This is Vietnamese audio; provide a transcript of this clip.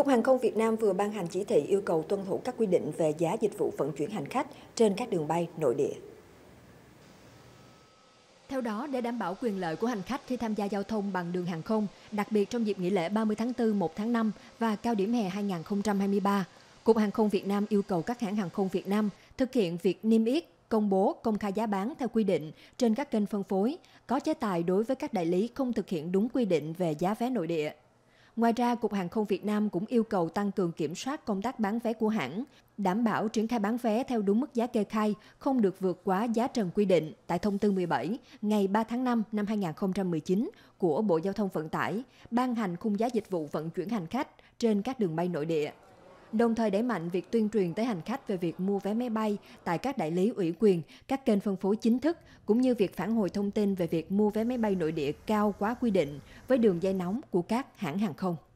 Cục Hàng không Việt Nam vừa ban hành chỉ thị yêu cầu tuân thủ các quy định về giá dịch vụ vận chuyển hành khách trên các đường bay nội địa. Theo đó, để đảm bảo quyền lợi của hành khách khi tham gia giao thông bằng đường hàng không, đặc biệt trong dịp nghỉ lễ 30 tháng 4, 1 tháng 5 và cao điểm hè 2023, Cục Hàng không Việt Nam yêu cầu các hãng hàng không Việt Nam thực hiện việc niêm yết, công bố, công khai giá bán theo quy định trên các kênh phân phối, có chế tài đối với các đại lý không thực hiện đúng quy định về giá vé nội địa. Ngoài ra, Cục Hàng không Việt Nam cũng yêu cầu tăng cường kiểm soát công tác bán vé của hãng, đảm bảo triển khai bán vé theo đúng mức giá kê khai, không được vượt quá giá trần quy định tại Thông tư 17 ngày 3 tháng 5 năm 2019 của Bộ Giao thông Vận tải, ban hành khung giá dịch vụ vận chuyển hành khách trên các đường bay nội địa đồng thời đẩy mạnh việc tuyên truyền tới hành khách về việc mua vé máy bay tại các đại lý ủy quyền, các kênh phân phối chính thức, cũng như việc phản hồi thông tin về việc mua vé máy bay nội địa cao quá quy định với đường dây nóng của các hãng hàng không.